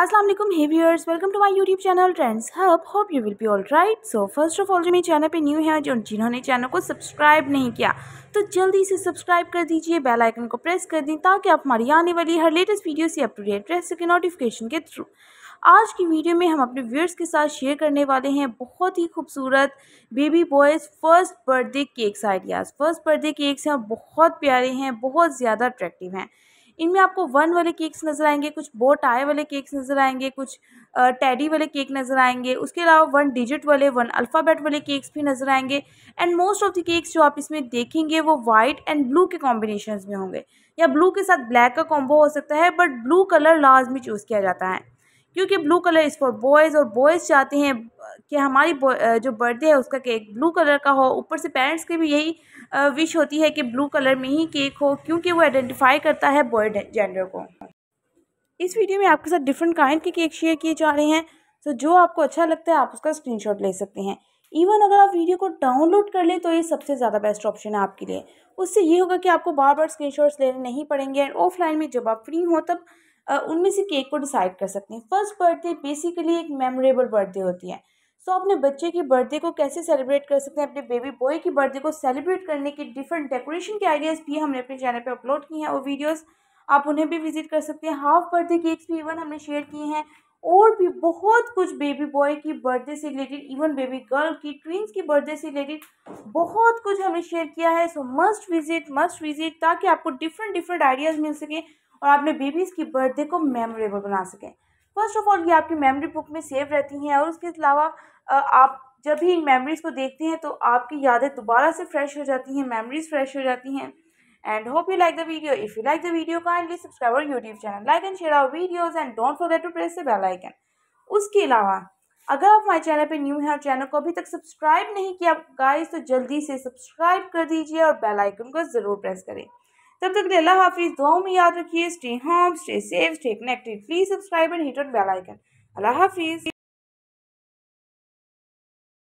असलम वालेकुम hey viewers welcome to my YouTube channel trends hub hope you will be all right so first of all जो मेरे channel पे new है जो जिन्होंने चैनल को सब्सक्राइब नहीं किया तो जल्दी से सब्सक्राइब कर दीजिए बेल आइकन को प्रेस कर दें ताकि आप हमारी आने वाली हर लेटेस्ट वीडियो से अप टू डेट रह सकें नोटिफिकेशन के थ्रू आज की वीडियो में हम अपने व्यूअर्स के साथ शेयर करने वाले हैं बहुत ही खूबसूरत baby boys first birthday cakes ideas first birthday cakes हैं बहुत प्यारे हैं बहुत ज़्यादा अट्रैक्टिव हैं इनमें आपको वन वाले केक्स नज़र आएंगे कुछ बो टाई वाले केक्स नज़र आएंगे कुछ टैडी वाले केक नज़र आएंगे उसके अलावा वन डिजिट वाले वन अल्फ़ाबेट वाले केक्स भी नज़र आएंगे and most of the cakes जो आप इसमें देखेंगे वो वाइट एंड ब्लू के कॉम्बिनेशन में होंगे या ब्लू के साथ ब्लैक का कॉम्बो हो सकता है बट ब्लू कलर लाजमी चूज़ किया जाता है क्योंकि blue colour is for boys और बॉयज़ चाहते हैं कि हमारी जो बर्थडे है उसका केक ब्लू कलर का हो ऊपर से पेरेंट्स की भी यही विश होती है कि ब्लू कलर में ही केक हो क्योंकि वो आइडेंटिफाई करता है बॉय जेंडर को इस वीडियो में आपके साथ डिफरेंट काइंड के केक शेयर किए जा रहे हैं तो जो आपको अच्छा लगता है आप उसका स्क्रीन ले सकते हैं इवन अगर आप वीडियो को डाउनलोड कर लें तो ये सबसे ज़्यादा बेस्ट ऑप्शन है आपके लिए उससे ये होगा कि आपको बार बार स्क्रीनशॉट्स लेने नहीं पड़ेंगे एंड ऑफलाइन में जब आप फ्री हो तब उनमें से केक को डिसाइड कर सकते हैं फर्स्ट बर्थडे बेसिकली एक मेमोरेबल बर्थडे होती है सो अपने बच्चे की बर्थडे को कैसे सेलिब्रेट कर सकते हैं अपने बेबी बॉय की बर्थडे को सेलिब्रेट करने के डिफरेंट डेकोरेशन के आइडियाज़ भी हमने अपने चैनल पे अपलोड किए हैं और वीडियोस आप उन्हें भी विजिट कर सकते हैं हाफ बर्थडे केक्स भी इवन हमने शेयर किए हैं और भी बहुत कुछ बेबी बॉय की बर्थडे से रिलेटेड इवन बेबी गर्ल की ट्विंस की बर्थडे से रिलेटेड बहुत कुछ हमने शेयर किया है so must visit must visit ताकि आपको डिफरेंट डिफरेंट आइडियाज़ मिल सकें और अपने बेबीज़ की बर्थडे को मेमोरेबल बना सकें फर्स्ट ऑफ ऑल ये आपकी मेमोरी बुक में सेव रहती हैं और उसके अलावा आप जब भी इन मेमोरीज़ को देखते हैं तो आपकी यादें दोबारा से फ्रेश हो जाती हैं मेमोरीज फ्रेश हो जाती हैं and hope you like the video if you like the video kindly subscribe और YouTube channel like and share our videos and don't forget to press the bell icon उसके अलावा अगर आप हमारे चैनल पे न्यू हैं और चैनल को अभी तक सब्सक्राइब नहीं किया गाइस तो जल्दी से सब्सक्राइब कर दीजिए और बेल आइकन को ज़रूर प्रेस करें तब तक अल्लाह हाफिज़ दुआ में याद रखिए stay home stay safe stay connected please subscribe and hit on bell icon अल्लाह हाफिज़